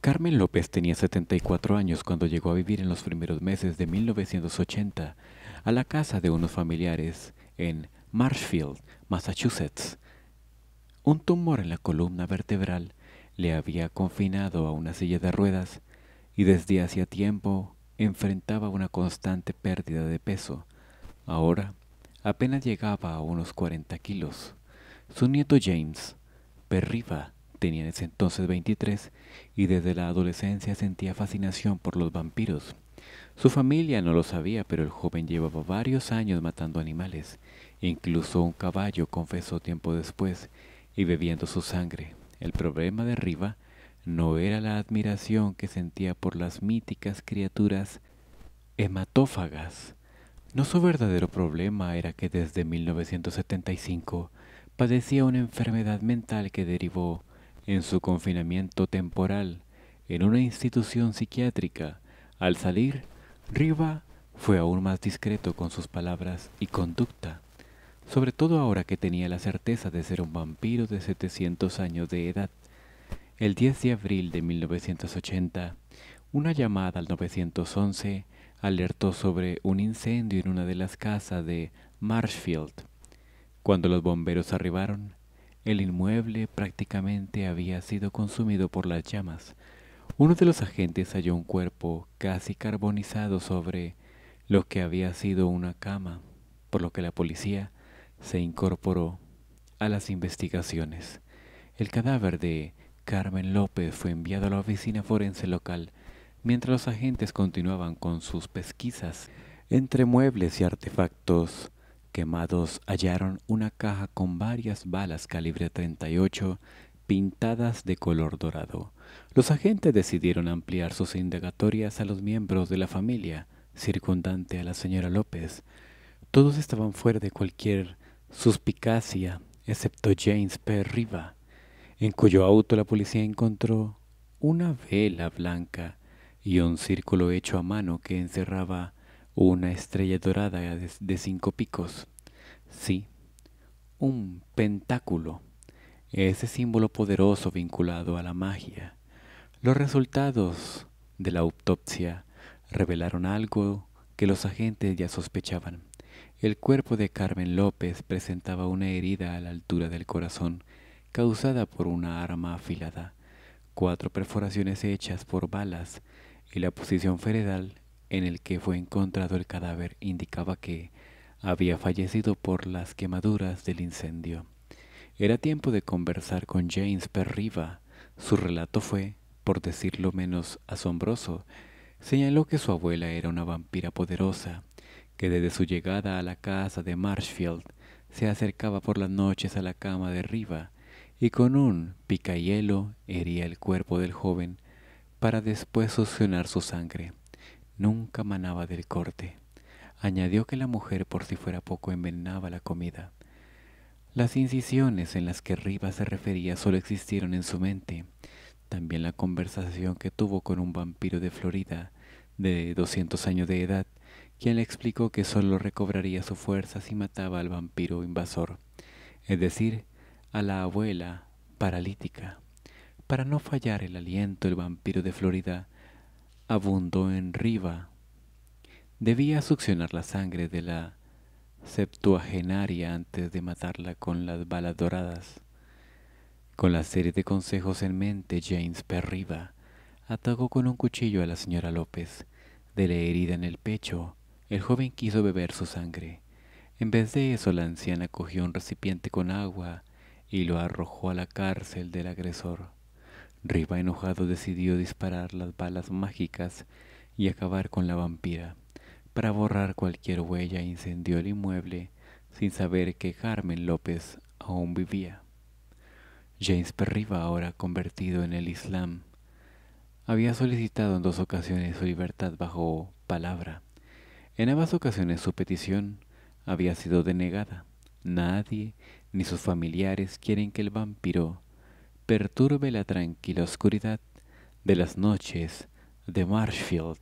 Carmen López tenía 74 años cuando llegó a vivir en los primeros meses de 1980 a la casa de unos familiares en Marshfield, Massachusetts. Un tumor en la columna vertebral le había confinado a una silla de ruedas y desde hacía tiempo enfrentaba una constante pérdida de peso. Ahora apenas llegaba a unos 40 kilos. Su nieto James, Perriba, Tenía en ese entonces 23 y desde la adolescencia sentía fascinación por los vampiros. Su familia no lo sabía, pero el joven llevaba varios años matando animales. Incluso un caballo confesó tiempo después y bebiendo su sangre. El problema de Riva no era la admiración que sentía por las míticas criaturas hematófagas. No su verdadero problema era que desde 1975 padecía una enfermedad mental que derivó en su confinamiento temporal en una institución psiquiátrica. Al salir, Riva fue aún más discreto con sus palabras y conducta, sobre todo ahora que tenía la certeza de ser un vampiro de 700 años de edad. El 10 de abril de 1980, una llamada al 911 alertó sobre un incendio en una de las casas de Marshfield. Cuando los bomberos arribaron, el inmueble prácticamente había sido consumido por las llamas. Uno de los agentes halló un cuerpo casi carbonizado sobre lo que había sido una cama, por lo que la policía se incorporó a las investigaciones. El cadáver de Carmen López fue enviado a la oficina forense local mientras los agentes continuaban con sus pesquisas entre muebles y artefactos Quemados hallaron una caja con varias balas calibre 38 pintadas de color dorado. Los agentes decidieron ampliar sus indagatorias a los miembros de la familia circundante a la señora López. Todos estaban fuera de cualquier suspicacia, excepto James P. Riva, en cuyo auto la policía encontró una vela blanca y un círculo hecho a mano que encerraba una estrella dorada de cinco picos. Sí, un pentáculo, ese símbolo poderoso vinculado a la magia. Los resultados de la autopsia revelaron algo que los agentes ya sospechaban. El cuerpo de Carmen López presentaba una herida a la altura del corazón, causada por una arma afilada, cuatro perforaciones hechas por balas y la posición feredal, en el que fue encontrado el cadáver indicaba que había fallecido por las quemaduras del incendio. Era tiempo de conversar con James Perriva. Su relato fue, por decirlo menos, asombroso. Señaló que su abuela era una vampira poderosa, que desde su llegada a la casa de Marshfield se acercaba por las noches a la cama de Riva y con un picahielo hería el cuerpo del joven para después succionar su sangre nunca manaba del corte. Añadió que la mujer por si fuera poco envenenaba la comida. Las incisiones en las que Rivas se refería solo existieron en su mente. También la conversación que tuvo con un vampiro de Florida, de 200 años de edad, quien le explicó que solo recobraría su fuerza si mataba al vampiro invasor, es decir, a la abuela paralítica. Para no fallar el aliento, el vampiro de Florida abundó en Riva. Debía succionar la sangre de la septuagenaria antes de matarla con las balas doradas. Con la serie de consejos en mente, James Perriba atacó con un cuchillo a la señora López. De la herida en el pecho, el joven quiso beber su sangre. En vez de eso, la anciana cogió un recipiente con agua y lo arrojó a la cárcel del agresor. Riva enojado decidió disparar las balas mágicas y acabar con la vampira. Para borrar cualquier huella incendió el inmueble sin saber que Carmen López aún vivía. James Perriba, ahora convertido en el Islam, había solicitado en dos ocasiones su libertad bajo palabra. En ambas ocasiones su petición había sido denegada. Nadie ni sus familiares quieren que el vampiro perturbe la tranquila oscuridad de las noches de Marshfield.